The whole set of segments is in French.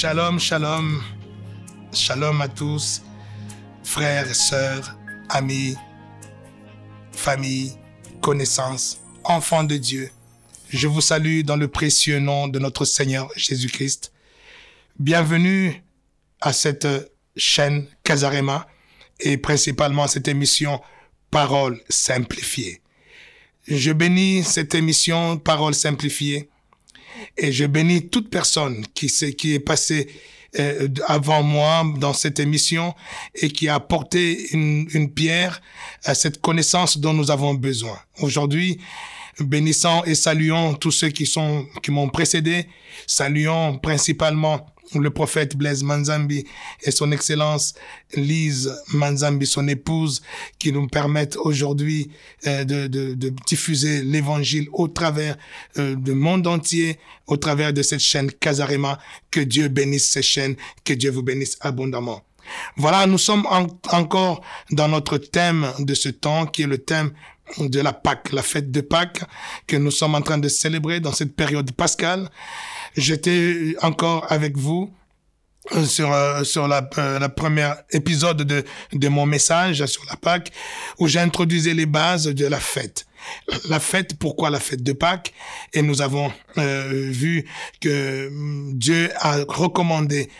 Shalom, shalom, shalom à tous, frères, et sœurs, amis, famille, connaissances, enfants de Dieu. Je vous salue dans le précieux nom de notre Seigneur Jésus-Christ. Bienvenue à cette chaîne Casarema et principalement à cette émission Parole simplifiée. Je bénis cette émission Parole simplifiée et je bénis toute personne qui, qui est passée euh, avant moi dans cette émission et qui a apporté une, une pierre à cette connaissance dont nous avons besoin. Aujourd'hui, bénissons et saluons tous ceux qui sont qui m'ont précédé, saluons principalement le prophète Blaise Manzambi et son Excellence Lise Manzambi, son épouse, qui nous permettent aujourd'hui euh, de, diffuser l'évangile au travers euh, du monde entier, au travers de cette chaîne Casarema. Que Dieu bénisse ces chaînes, que Dieu vous bénisse abondamment. Voilà, nous sommes encore dans notre thème de ce temps, qui est le thème de la Pâque, la fête de Pâques que nous sommes en train de célébrer dans cette période pascale. J'étais encore avec vous euh, sur euh, sur euh, la, première épisode de mon message sur la Pâque où j'introduisais les bases de la fête. La fête, pourquoi la fête de Pâques Et nous avons vu que hum, Dieu a recommandé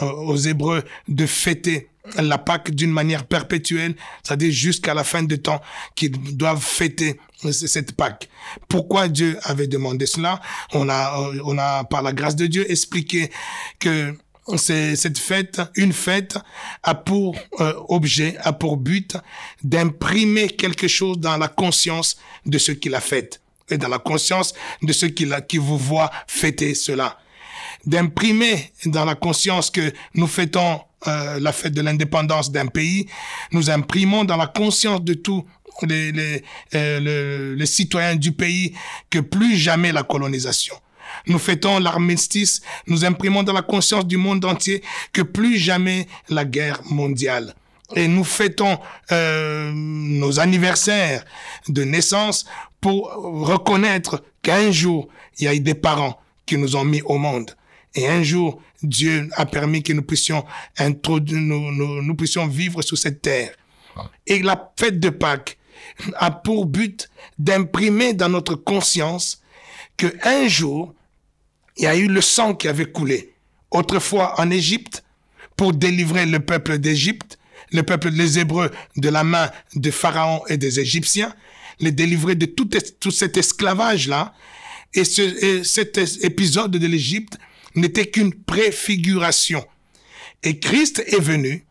aux Hébreux de fêter la Pâque d'une manière perpétuelle, c'est-à-dire jusqu'à la fin des temps qu'ils doivent fêter cette Pâque. Pourquoi Dieu avait demandé cela On a, on a par la grâce de Dieu expliqué que c'est cette fête, une fête a pour euh, objet, a pour but d'imprimer quelque chose dans la conscience de ceux qui la fêtent et dans la conscience de ceux qui vous voient fêter cela. D'imprimer dans la conscience que nous fêtons euh, la fête de l'indépendance d'un pays, nous imprimons dans la conscience de tous euh, les, citoyens du pays que plus jamais la colonisation. Nous fêtons l'armistice, nous imprimons dans la conscience du monde entier que plus jamais la guerre mondiale et nous fêtons euh, nos anniversaires de naissance pour reconnaître qu'un jour, il y a eu des parents qui nous ont mis au monde. Et un jour, Dieu a permis que nous puissions, nous, puissions vivre sur cette terre. Ah. Et la fête de Pâques a pour but d'imprimer dans notre conscience que un jour, il y a eu le sang qui avait coulé. Autrefois en Égypte, pour délivrer le peuple d'Égypte, le peuple des Hébreux de la main de Pharaon et des Égyptiens, les délivrer de tout, tout cet esclavage-là. Et, ce, et cet épisode de l'Égypte n'était qu'une préfiguration. Et Christ est venu,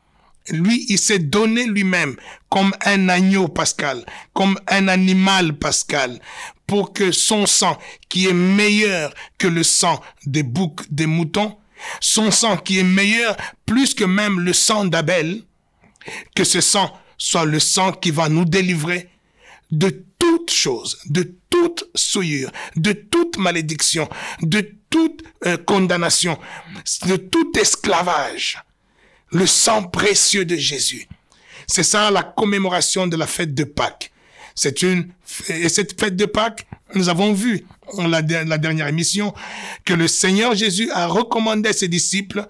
lui, il s'est donné lui-même comme un agneau pascal, comme un animal pascal, pour que son sang, qui est meilleur que le sang des boucs, des moutons, son sang qui est meilleur plus que même le sang d'Abel, que ce sang soit le sang qui va nous délivrer de toute chose, de toute souillure, de toute malédiction, de toute euh, condamnation, de tout esclavage, le sang précieux de Jésus. C'est ça la commémoration de la fête de Pâques. C'est une et cette fête de Pâques, nous avons vu dans la, la dernière émission que le Seigneur Jésus a recommandé à ses disciples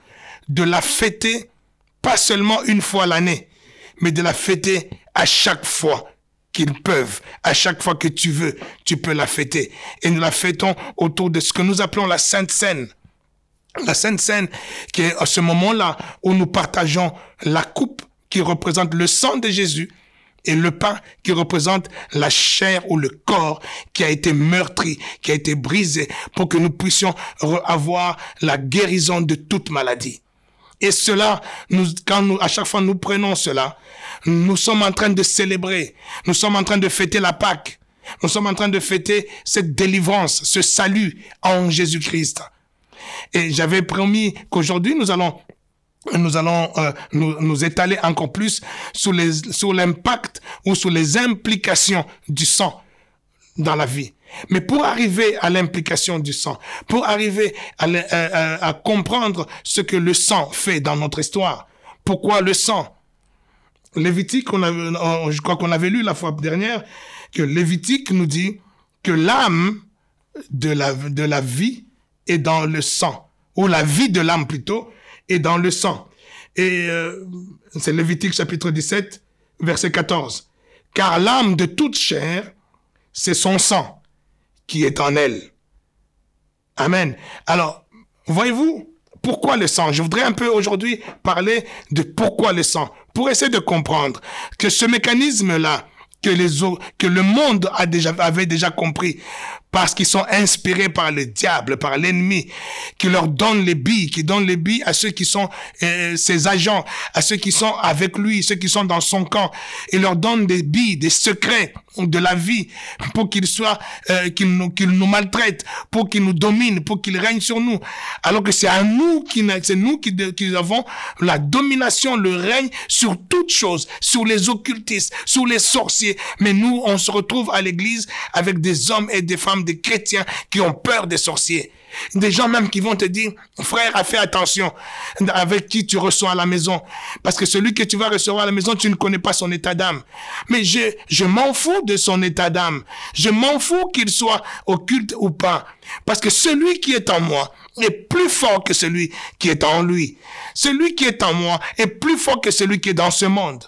de la fêter pas seulement une fois l'année, mais de la fêter à chaque fois qu'ils peuvent. À chaque fois que tu veux, tu peux la fêter. Et nous la fêtons autour de ce que nous appelons la Sainte Seine. La Sainte Seine, qui est à ce moment-là où nous partageons la coupe qui représente le sang de Jésus et le pain qui représente la chair ou le corps qui a été meurtri, qui a été brisé pour que nous puissions avoir la guérison de toute maladie. Et cela, nous, quand nous, à chaque fois nous prenons cela, nous sommes en train de célébrer, nous sommes en train de fêter la Pâque, nous sommes en train de fêter cette délivrance, ce salut en Jésus-Christ. Et j'avais promis qu'aujourd'hui nous allons nous allons euh, nous, nous, étaler encore plus sur les sur l'impact ou sur les implications du sang dans la vie. Mais pour arriver à l'implication du sang, pour arriver euh, euh, à, comprendre ce que le sang fait dans notre histoire, pourquoi le sang Lévitique, on je crois qu'on avait lu la fois dernière que Lévitique nous dit que l'âme de la, de la vie est dans le sang, ou la vie de l'âme plutôt est dans le sang. Et euh, c'est Lévitique chapitre 17, verset 14. Car l'âme de toute chair, c'est son sang qui est en elle. Amen. Alors, voyez-vous, pourquoi le sang Je voudrais un peu aujourd'hui parler de pourquoi le sang, pour essayer de comprendre que ce mécanisme-là, que, les, que le monde a déjà, avait déjà compris, parce qu'ils sont inspirés par le diable, par l'ennemi, qui leur donne les billes, qui donne les billes à ceux qui sont euh, ses agents, à ceux qui sont avec lui, ceux qui sont dans son camp. Il leur donne des billes, des secrets de la vie pour qu'ils soient, euh, qu'ils nous, nous maltraitent, pour qu'ils nous dominent, pour qu'ils règnent sur nous. Alors que c'est à nous qui, c'est nous qui, qui avons la domination, le règne sur toutes choses, sur les occultistes, sur les sorciers. Mais nous, on se retrouve à l'église avec des hommes et des femmes des chrétiens qui ont peur des sorciers. Des gens même qui vont te dire, frère, fais attention avec qui tu reçois à la maison. Parce que celui que tu vas recevoir à la maison, tu ne connais pas son état d'âme. Mais je, je m'en fous de son état d'âme. Je m'en fous qu'il soit occulte ou pas. Parce que celui qui est en moi est plus fort que celui qui est en lui. Celui qui est en moi est plus fort que celui qui est dans ce monde.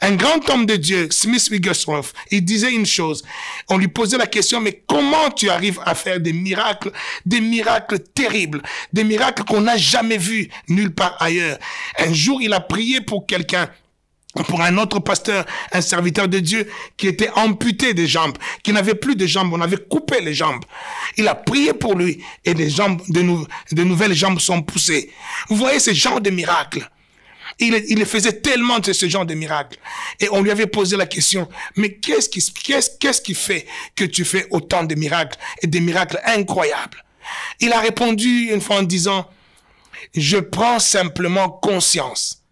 Un grand homme de Dieu, Smith Wigglesworth, il disait une chose. On lui posait la question, mais comment tu arrives à faire des miracles, des miracles terribles, des miracles qu'on n'a jamais vus nulle part ailleurs? Un jour, il a prié pour quelqu'un pour un autre pasteur, un serviteur de Dieu qui était amputé des jambes, qui n'avait plus de jambes, on avait coupé les jambes. Il a prié pour lui et des jambes, de, de nouvelles jambes sont poussées. Vous voyez ce genre de miracles? Il, il faisait tellement de ce genre de miracles. Et on lui avait posé la question, mais qu'est-ce qui, qu'est-ce, qu'est-ce qui fait que tu fais autant de miracles et des miracles incroyables? Il a répondu une fois en disant, je prends simplement conscience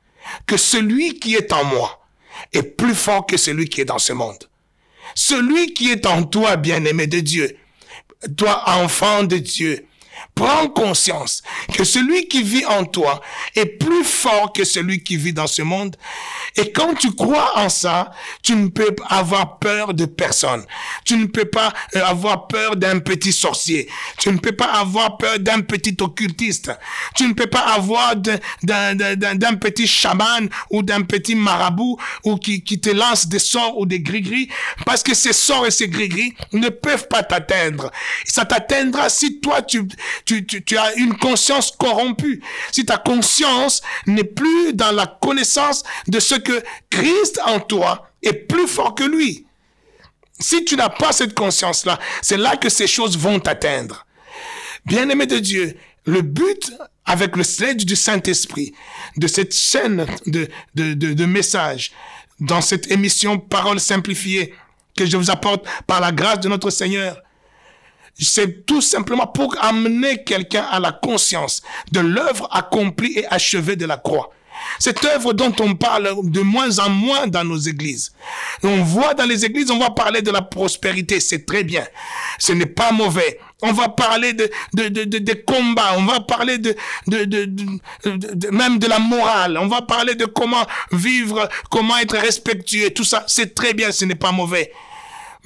que celui qui est en moi est plus fort que celui qui est dans ce monde. Celui qui est en toi, bien-aimé de Dieu, toi, enfant de Dieu, Prends conscience que celui qui vit en toi est plus fort que celui qui vit dans ce monde. Et quand tu crois en ça, tu ne peux avoir peur de personne. Tu ne peux pas euh, avoir peur d'un petit sorcier. Tu ne peux pas avoir peur d'un petit occultiste. Tu ne peux pas avoir d'un petit chaman ou d'un petit marabout ou qui, qui te lance des sorts ou des gris-gris parce que ces sorts et ces gris-gris ne peuvent pas t'atteindre. Ça t'atteindra si toi tu tu, tu, as une conscience corrompue. Si ta conscience n'est plus dans la connaissance de ce que Christ en toi est plus fort que lui. Si tu n'as pas cette conscience-là, c'est là que ces choses vont t'atteindre. Bien-aimé de Dieu, le but avec le sledge du Saint-Esprit, de cette chaîne de, de, de, de messages, dans cette émission Parole simplifiée que je vous apporte par la grâce de notre Seigneur, c'est tout simplement pour amener quelqu'un à la conscience de l'œuvre accomplie et achevée de la croix. Cette œuvre dont on parle de moins en moins dans nos églises. on voit dans les églises, on va parler de la prospérité, c'est très bien. Ce n'est pas mauvais. On va parler de, de, de, de, combats, on va parler de, de, même de la morale, on va parler de comment vivre, comment être respectueux, tout ça, c'est très bien, ce n'est pas mauvais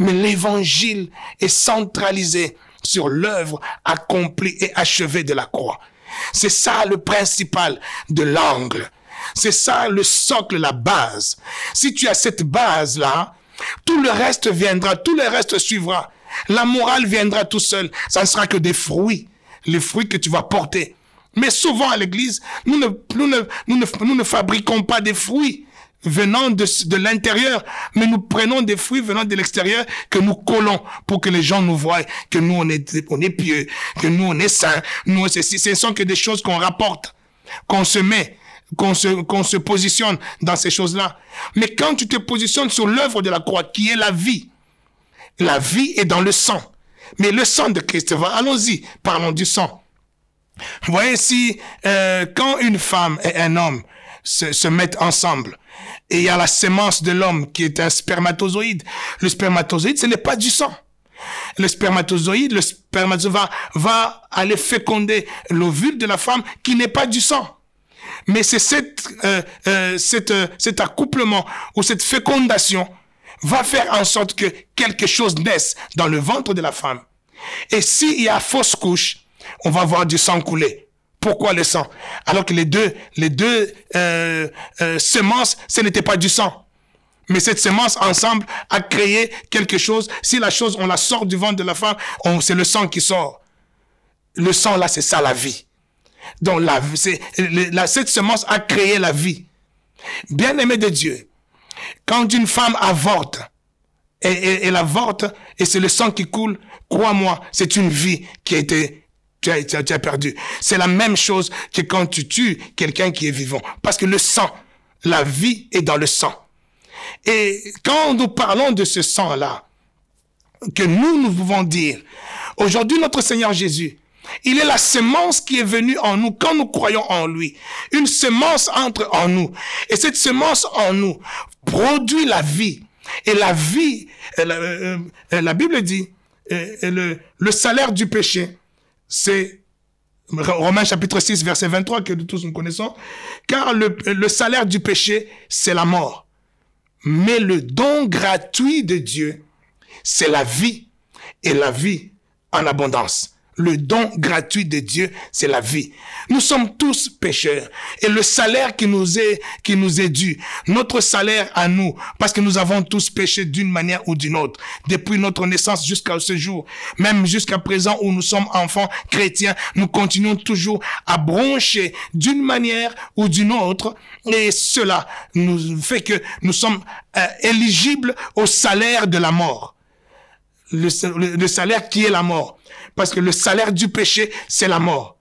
mais l'évangile est centralisé sur l'œuvre accomplie et achevée de la croix. C'est ça le principal de l'angle. C'est ça le socle, la base. Si tu as cette base-là, tout le reste viendra, tout le reste suivra. La morale viendra tout seul. Ça ne sera que des fruits, les fruits que tu vas porter. Mais souvent à l'église, nous ne, nous ne fabriquons pas des fruits venant de, de l'intérieur, mais nous prenons des fruits venant de l'extérieur que nous collons pour que les gens nous voient, que nous on est, on est pieux, que nous on est saints, nous ceci. Ce sont que des choses qu'on rapporte, qu'on se met, qu'on se, qu'on se positionne dans ces choses-là. Mais quand tu te positionnes sur l'œuvre de la croix, qui est la vie, la vie est dans le sang. Mais le sang de Christ, allons-y, parlons du sang. voyez si, euh, quand une femme et un homme se, mettent ensemble. Et il y a la sémence de l'homme qui est un spermatozoïde. Le spermatozoïde, ce n'est pas du sang. Le spermatozoïde, le spermatozoïde va, aller féconder l'ovule de la femme qui n'est pas du sang. Mais c'est cette, euh, euh cette, euh, cet accouplement ou cette fécondation va faire en sorte que quelque chose naisse dans le ventre de la femme. Et s'il y a fausse couche, on va voir du sang couler. Pourquoi le sang Alors que les deux, les deux euh, euh, semences, ce n'était pas du sang. Mais cette semence ensemble a créé quelque chose. Si la chose, on la sort du ventre de la femme, c'est le sang qui sort. Le sang, là, c'est ça la vie. Donc, la, la, cette semence a créé la vie. Bien-aimé de Dieu, quand une femme avorte, et, elle avorte, et c'est le sang qui coule, crois-moi, c'est une vie qui a été tu as, perdu. C'est la même chose que quand tu tues quelqu'un qui est vivant. Parce que le sang, la vie est dans le sang. Et quand nous parlons de ce sang-là, que nous, nous pouvons dire, aujourd'hui notre Seigneur Jésus, il est la semence qui est venue en nous quand nous croyons en lui. Une semence entre en nous. Et cette semence en nous produit la vie. Et la vie, euh, euh, euh, la, Bible dit, le salaire du péché, c'est Romains chapitre 6, verset 23, que nous tous nous connaissons. Car le salaire du péché, c'est la mort. Mais le don gratuit de Dieu, c'est la vie. Et la vie en abondance le don gratuit de Dieu, c'est la vie. Nous sommes tous pécheurs et le salaire qui nous est, qui nous est dû, notre salaire à nous, parce que nous avons tous péché d'une manière ou d'une autre, depuis notre naissance jusqu'à ce jour, même jusqu'à présent où nous sommes enfants chrétiens, nous continuons toujours à broncher d'une manière ou d'une autre et cela nous fait que nous sommes euh, éligibles au salaire de la mort le, salaire qui est la mort. Parce que le salaire du péché, c'est la mort.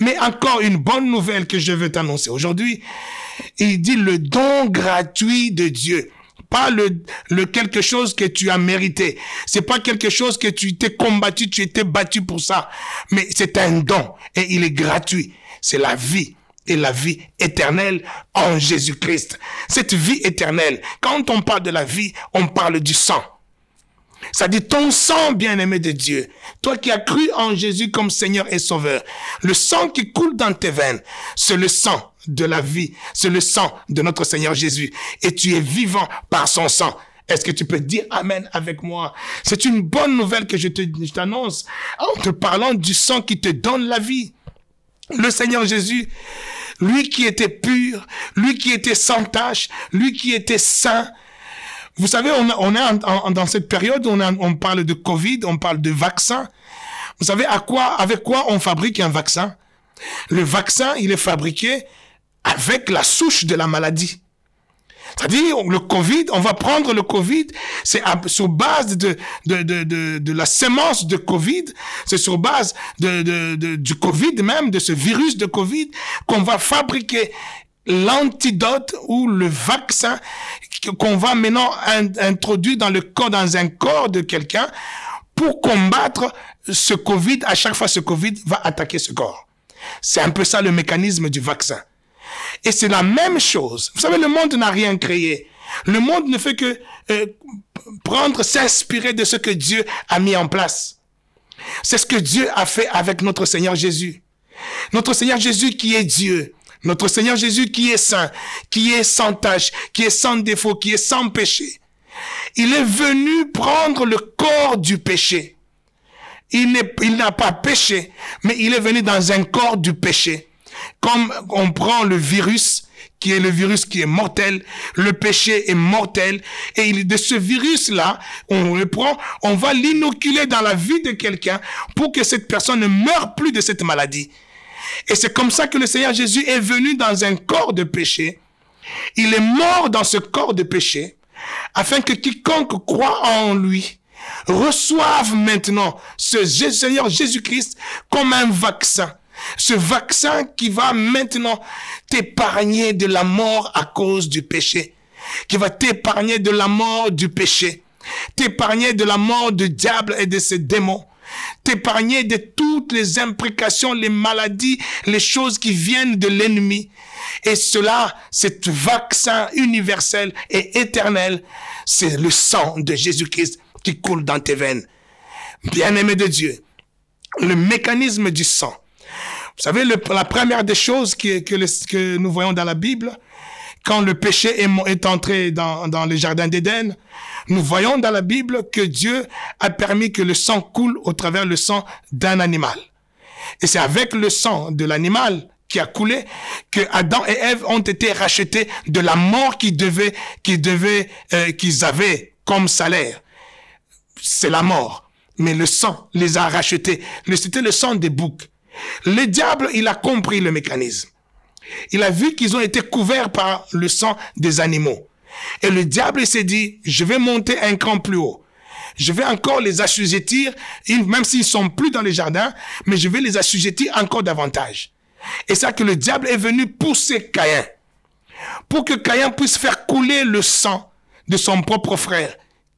Mais encore une bonne nouvelle que je veux t'annoncer aujourd'hui. Il dit le don gratuit de Dieu. Pas le, quelque chose que tu as mérité. C'est pas quelque chose que tu t'es combattu, tu étais battu pour ça. Mais c'est un don et il est gratuit. C'est la vie et la vie éternelle en Jésus-Christ. Cette vie éternelle, quand on parle de la vie, on parle du sang. Ça dit ton sang, bien-aimé de Dieu, toi qui as cru en Jésus comme Seigneur et Sauveur, le sang qui coule dans tes veines, c'est le sang de la vie, c'est le sang de notre Seigneur Jésus, et tu es vivant par son sang. Est-ce que tu peux dire Amen avec moi C'est une bonne nouvelle que je t'annonce en te parlant du sang qui te donne la vie. Le Seigneur Jésus, lui qui était pur, lui qui était sans tache, lui qui était saint, vous savez, on, est dans cette période, on, on parle de Covid, on parle de vaccin. Vous savez à quoi, avec quoi on fabrique un vaccin Le vaccin, il est fabriqué avec la souche de la maladie. C'est-à-dire, le Covid, on va prendre le Covid, c'est sur base de, de, de, de, la sémence de Covid, c'est sur base de, de, du Covid même, de ce virus de Covid, qu'on va fabriquer l'antidote ou le vaccin qu'on va maintenant introduire dans le corps, dans un corps de quelqu'un pour combattre ce Covid. À chaque fois, ce Covid va attaquer ce corps. C'est un peu ça le mécanisme du vaccin. Et c'est la même chose. Vous savez, le monde n'a rien créé. Le monde ne fait que euh, prendre, s'inspirer de ce que Dieu a mis en place. C'est ce que Dieu a fait avec notre Seigneur Jésus. Notre Seigneur Jésus qui est Dieu, notre Seigneur Jésus qui est saint, qui est sans tâche, qui est sans défaut, qui est sans péché. Il est venu prendre le corps du péché. Il n'a pas péché, mais il est venu dans un corps du péché. Comme on prend le virus, qui est le virus qui est mortel, le péché est mortel, et de ce virus-là, on le prend, on va l'inoculer dans la vie de quelqu'un pour que cette personne ne meure plus de cette maladie. Et c'est comme ça que le Seigneur Jésus est venu dans un corps de péché. Il est mort dans ce corps de péché afin que quiconque croit en lui reçoive maintenant ce Seigneur Jésus-Christ comme un vaccin. Ce vaccin qui va maintenant t'épargner de la mort à cause du péché. Qui va t'épargner de la mort du péché. T'épargner de la mort du diable et de ses démons t'épargner de toutes les imprécations, les maladies, les choses qui viennent de l'ennemi. Et cela, cet vaccin universel et éternel, c'est le sang de Jésus-Christ qui coule dans tes veines. Bien-aimé de Dieu, le mécanisme du sang. Vous savez, la première des choses que nous voyons dans la Bible, quand le péché est, est entré dans, dans le jardin d'Éden, nous voyons dans la Bible que Dieu a permis que le sang coule au travers le sang d'un animal. Et c'est avec le sang de l'animal qui a coulé que Adam et Ève ont été rachetés de la mort qu'ils devaient, qu'ils euh, qu'ils avaient comme salaire. C'est la mort. Mais le sang les a rachetés. C'était le sang des boucs. Le diable, il a compris le mécanisme il a vu qu'ils ont été couverts par le sang des animaux. Et le diable s'est dit, je vais monter un cran plus haut. Je vais encore les assujettir, même s'ils sont plus dans les jardins, mais je vais les assujettir encore davantage. Et ça que le diable est venu pousser Caïn. Pour que Caïn puisse faire couler le sang de son propre frère,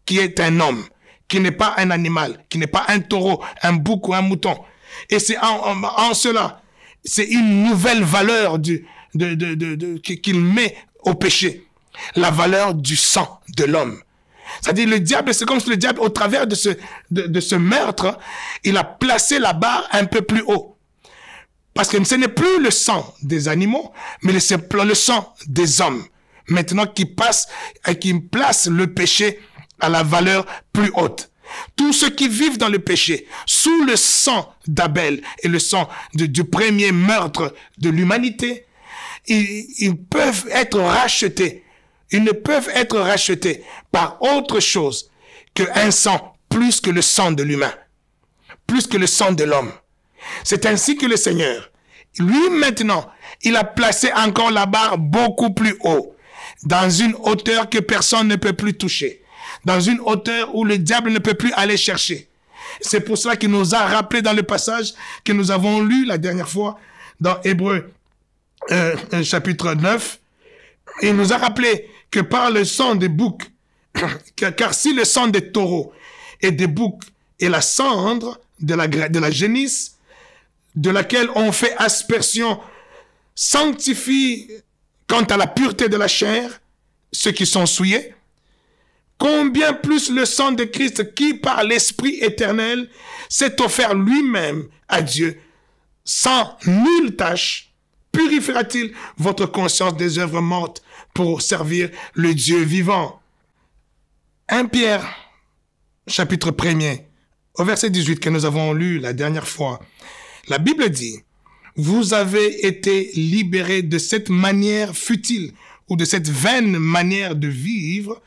qui est un homme, qui n'est pas un animal, qui n'est pas un taureau, un bouc ou un mouton. Et c'est en cela c'est une nouvelle valeur qu'il met au péché. La valeur du sang de l'homme. C'est-à-dire le diable, c'est comme si le diable, au travers de ce, de, ce meurtre, il a placé la barre un peu plus haut. Parce que ce n'est plus le sang des animaux, mais le sang des hommes. Maintenant qui passe et qui place le péché à la valeur plus haute. Tous ceux qui vivent dans le péché, sous le sang d'Abel et le sang du premier meurtre de l'humanité, ils, peuvent être rachetés. Ils ne peuvent être rachetés par autre chose qu'un sang plus que le sang de l'humain, plus que le sang de l'homme. C'est ainsi que le Seigneur, lui maintenant, il a placé encore la barre beaucoup plus haut, dans une hauteur que personne ne peut plus toucher dans une hauteur où le diable ne peut plus aller chercher. C'est pour cela qu'il nous a rappelé dans le passage que nous avons lu la dernière fois dans Hébreu euh, chapitre 9. Il nous a rappelé que par le sang des boucs, car si le sang des taureaux et des boucs et la cendre de la, de la génisse, de laquelle on fait aspersion, sanctifie quant à la pureté de la chair, ceux qui sont souillés, combien plus le sang de Christ qui par l'Esprit éternel s'est offert lui-même à Dieu, sans nulle tâche, purifiera-t-il votre conscience des œuvres mortes pour servir le Dieu vivant 1 Pierre, chapitre 1 au verset 18 que nous avons lu la dernière fois, la Bible dit, vous avez été libérés de cette manière futile ou de cette vaine manière de vivre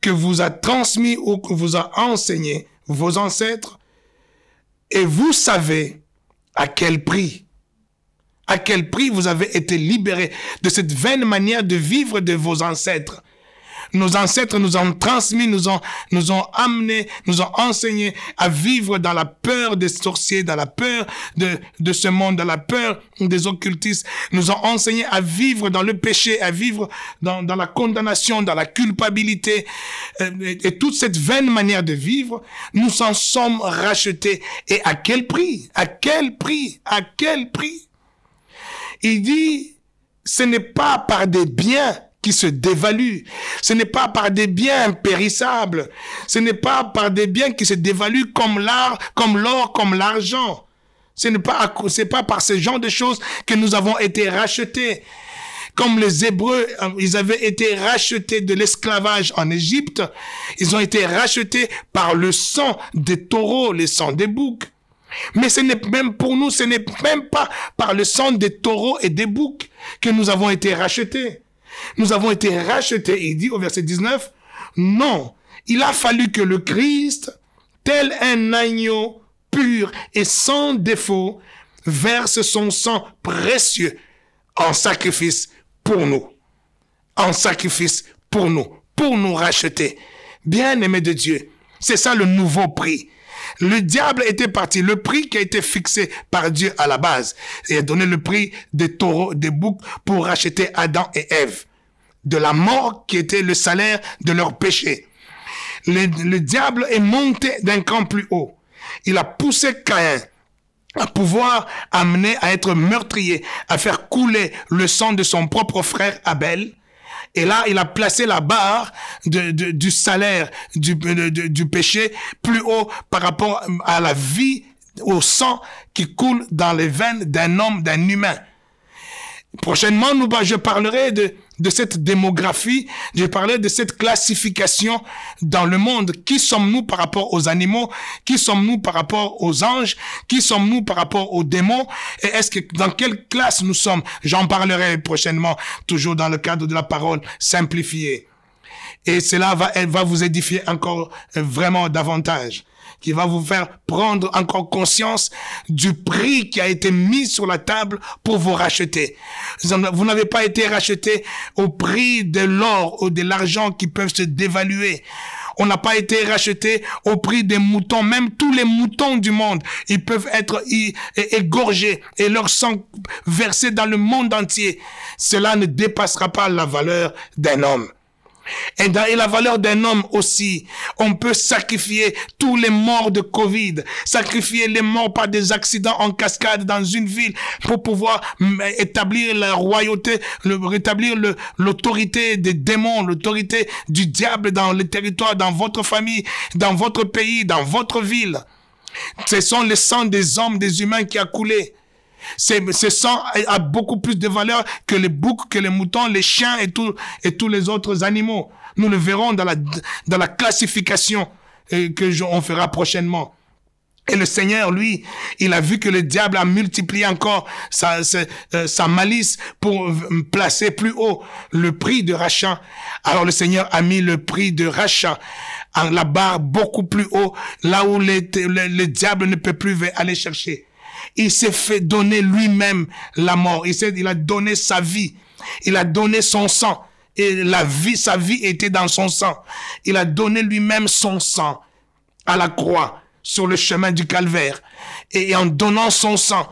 que vous a transmis ou que vous a enseigné vos ancêtres. Et vous savez à quel prix, à quel prix vous avez été libéré de cette vaine manière de vivre de vos ancêtres nos ancêtres nous ont transmis, nous ont, nous ont amenés, nous ont enseignés à vivre dans la peur des sorciers, dans la peur de, de ce monde, dans la peur des occultistes, nous ont enseigné à vivre dans le péché, à vivre dans, dans la condamnation, dans la culpabilité, euh, et, toute cette vaine manière de vivre, nous en sommes rachetés. Et à quel prix? À quel prix? À quel prix? Il dit, ce n'est pas par des biens qui se dévalue. Ce n'est pas par des biens périssables. Ce n'est pas par des biens qui se dévaluent comme l'art, comme l'or, comme l'argent. Ce n'est pas, c'est pas par ce genre de choses que nous avons été rachetés. Comme les Hébreux, euh, ils avaient été rachetés de l'esclavage en Égypte. Ils ont été rachetés par le sang des taureaux, le sang des boucs. Mais ce n'est même pour nous, ce n'est même pas par le sang des taureaux et des boucs que nous avons été rachetés. Nous avons été rachetés. Il dit au verset 19, non, il a fallu que le Christ, tel un agneau pur et sans défaut, verse son sang précieux en sacrifice pour nous. En sacrifice pour nous, pour nous racheter. bien aimé de Dieu, c'est ça le nouveau prix le diable était parti. Le prix qui a été fixé par Dieu à la base, et a donné le prix des taureaux, des boucs pour racheter Adam et Ève de la mort qui était le salaire de leur péché. Le, diable est monté d'un camp plus haut. Il a poussé Caïn à pouvoir amener à être meurtrier, à faire couler le sang de son propre frère Abel, et là, il a placé la barre du salaire du, péché plus haut par rapport à la vie, au sang qui coule dans les veines d'un homme, d'un humain. Prochainement, nous, bah, je parlerai de de cette démographie, je parlais de cette classification dans le monde. Qui sommes-nous par rapport aux animaux Qui sommes-nous par rapport aux anges Qui sommes-nous par rapport aux démons Et est-ce que dans quelle classe nous sommes J'en parlerai prochainement, toujours dans le cadre de la parole simplifiée. Et cela va, va vous édifier encore euh, vraiment davantage qui va vous faire prendre encore conscience du prix qui a été mis sur la table pour vous racheter. Vous n'avez pas été racheté au prix de l'or ou de l'argent qui peuvent se dévaluer. On n'a pas été racheté au prix des moutons. Même tous les moutons du monde, ils peuvent être égorgés et leur sang versé dans le monde entier. Cela ne dépassera pas la valeur d'un homme. Et, la valeur d'un homme aussi. On peut sacrifier tous les morts de Covid, sacrifier les morts par des accidents en cascade dans une ville pour pouvoir établir la royauté, le, rétablir l'autorité des démons, l'autorité du diable dans le territoire, dans votre famille, dans votre pays, dans votre ville. Ce sont les sangs des hommes, des humains qui a coulé. Ce sang a beaucoup plus de valeur que les boucs, que les moutons, les chiens et, et tous les autres animaux. Nous le verrons dans la, dans la classification euh, que on fera prochainement. Et le Seigneur, lui, il a vu que le diable a multiplié encore sa, euh, sa, malice pour placer plus haut le prix de rachat. Alors le Seigneur a mis le prix de rachat à la barre beaucoup plus haut, là où le diable ne peut plus aller chercher il s'est fait donner lui-même la mort. Il, a donné sa vie. Il a donné son sang. Et la vie, sa vie était dans son sang. Il a donné lui-même son sang à la croix sur le chemin du calvaire. Et en donnant son sang,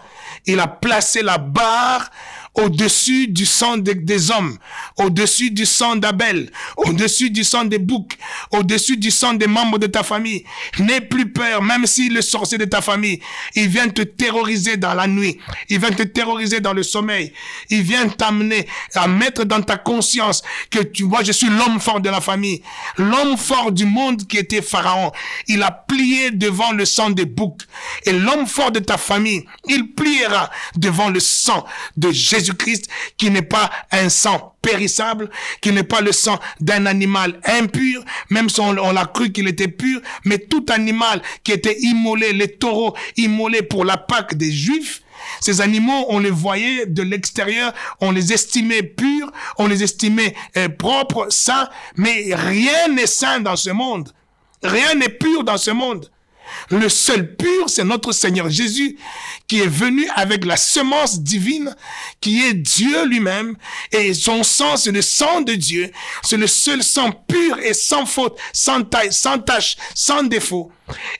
il a placé la barre au-dessus du sang des hommes, au-dessus du sang d'Abel, au-dessus du sang des boucs, au-dessus du sang des membres de ta famille. N'aie plus peur, même si le sorcier de ta famille, il vient te terroriser dans la nuit, il vient te terroriser dans le sommeil, il vient t'amener à mettre dans ta conscience que tu vois, je suis l'homme fort de la famille, l'homme fort du monde qui était Pharaon. Il a plié devant le sang des boucs et l'homme fort de ta famille, il pliera devant le sang de Jésus christ qui n'est pas un sang périssable, qui n'est pas le sang d'un animal impur, même si on, l'a cru qu'il était pur, mais tout animal qui était immolé, les taureaux immolés pour la Pâque des Juifs, ces animaux, on les voyait de l'extérieur, on les estimait purs, on les estimait euh, propres, saints, mais rien n'est saint dans ce monde. Rien n'est pur dans ce monde. Le seul pur, c'est notre Seigneur Jésus qui est venu avec la semence divine, qui est Dieu lui-même. Et son sang, c'est le sang de Dieu. C'est le seul sang pur et sans faute, sans taille, sans tache, sans défaut.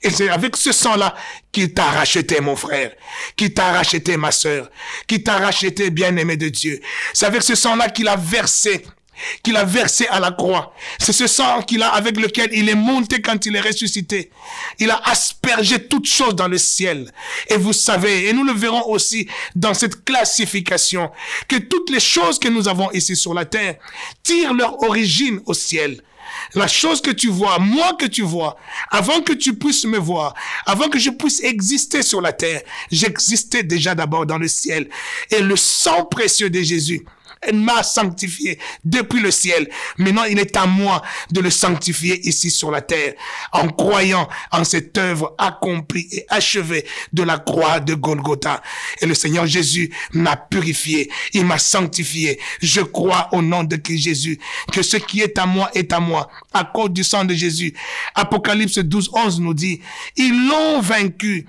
Et c'est avec ce sang-là qu'il t'a racheté, mon frère, qu'il t'a racheté, ma sœur, qu'il t'a racheté, bien-aimé de Dieu. C'est avec ce sang-là qu'il a versé qu'il a versé à la croix. C'est ce sang qu'il a avec lequel il est monté quand il est ressuscité. Il a aspergé toutes choses dans le ciel. Et vous savez, et nous le verrons aussi dans cette classification, que toutes les choses que nous avons ici sur la terre tirent leur origine au ciel. La chose que tu vois, moi que tu vois, avant que tu puisses me voir, avant que je puisse exister sur la terre, j'existais déjà d'abord dans le ciel. Et le sang précieux de Jésus elle m'a sanctifié depuis le ciel. Maintenant, il est à moi de le sanctifier ici sur la terre, en croyant en cette œuvre accomplie et achevée de la croix de Golgotha. Et le Seigneur Jésus m'a purifié, il m'a sanctifié. Je crois au nom de Christ Jésus que ce qui est à moi est à moi, à cause du sang de Jésus. Apocalypse 12, 11 nous dit, ils l'ont vaincu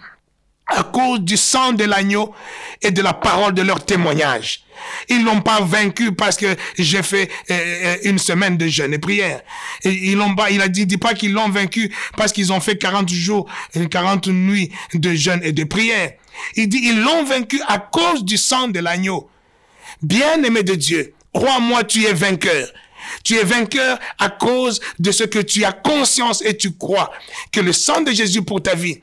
à cause du sang de l'agneau et de la parole de leur témoignage. Ils l'ont pas vaincu parce que j'ai fait euh, euh, une semaine de jeûne et prière. ils l'ont pas, il a dit, dit pas qu'ils l'ont vaincu parce qu'ils ont fait 40 jours, 40 euh, nuits de jeûne et de prière. Il dit, ils l'ont vaincu à cause du sang de l'agneau. Bien-aimé de Dieu, crois-moi, tu es vainqueur. Tu es vainqueur à cause de ce que tu as conscience et tu crois que le sang de Jésus pour ta vie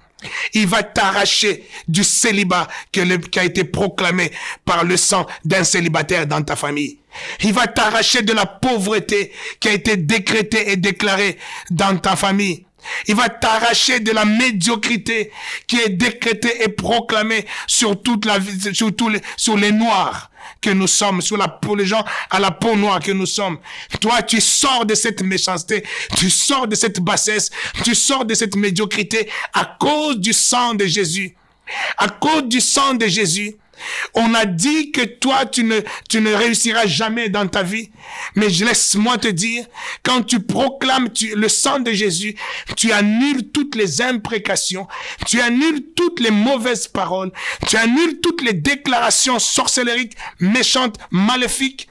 il va t'arracher du célibat qui a été proclamé par le sang d'un célibataire dans ta famille. Il va t'arracher de la pauvreté qui a été décrétée et déclarée dans ta famille. Il va t'arracher de la médiocrité qui est décrétée et proclamée sur toute la sur tous les, sur les noirs que nous sommes, sur la peau, les gens à la peau noire que nous sommes. Toi, tu sors de cette méchanceté, tu sors de cette bassesse, tu sors de cette médiocrité à cause du sang de Jésus. À cause du sang de Jésus, on a dit que toi, tu ne, tu ne réussiras jamais dans ta vie. Mais je laisse-moi te dire, quand tu proclames le sang de Jésus, tu annules toutes les imprécations, tu annules toutes les mauvaises paroles, tu annules toutes les déclarations sorcellériques, méchantes, maléfiques,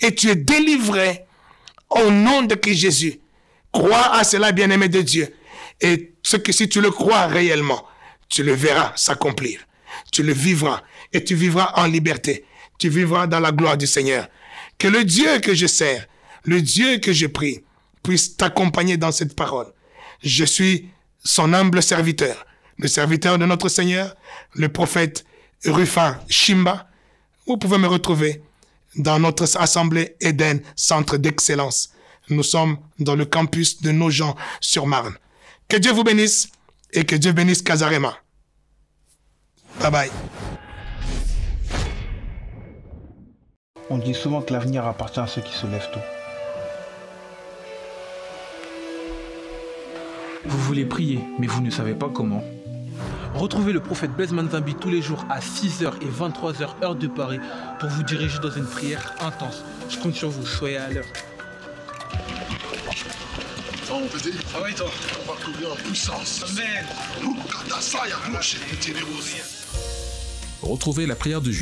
et tu es délivré au nom de Christ Jésus. Crois à cela, bien-aimé de Dieu. Et ce que si tu le crois réellement, tu le verras s'accomplir. Tu le vivras et tu vivras en liberté. Tu vivras dans la gloire du Seigneur. Que le Dieu que je sers, le Dieu que je prie, puisse t'accompagner dans cette parole. Je suis son humble serviteur, le serviteur de notre Seigneur, le prophète Rufin Shimba. Vous pouvez me retrouver dans notre assemblée Eden, centre d'excellence. Nous sommes dans le campus de Nogent sur Marne. Que Dieu vous bénisse et que Dieu bénisse Kazarema. Bye bye. On dit souvent que l'avenir appartient à ceux qui se lèvent tôt. Vous voulez prier, mais vous ne savez pas comment. Retrouvez le prophète Blaise Zambi tous les jours à 6h et 23h heure de Paris pour vous diriger dans une prière intense. Je compte sur vous, soyez à l'heure. Retrouvez la prière de Jules.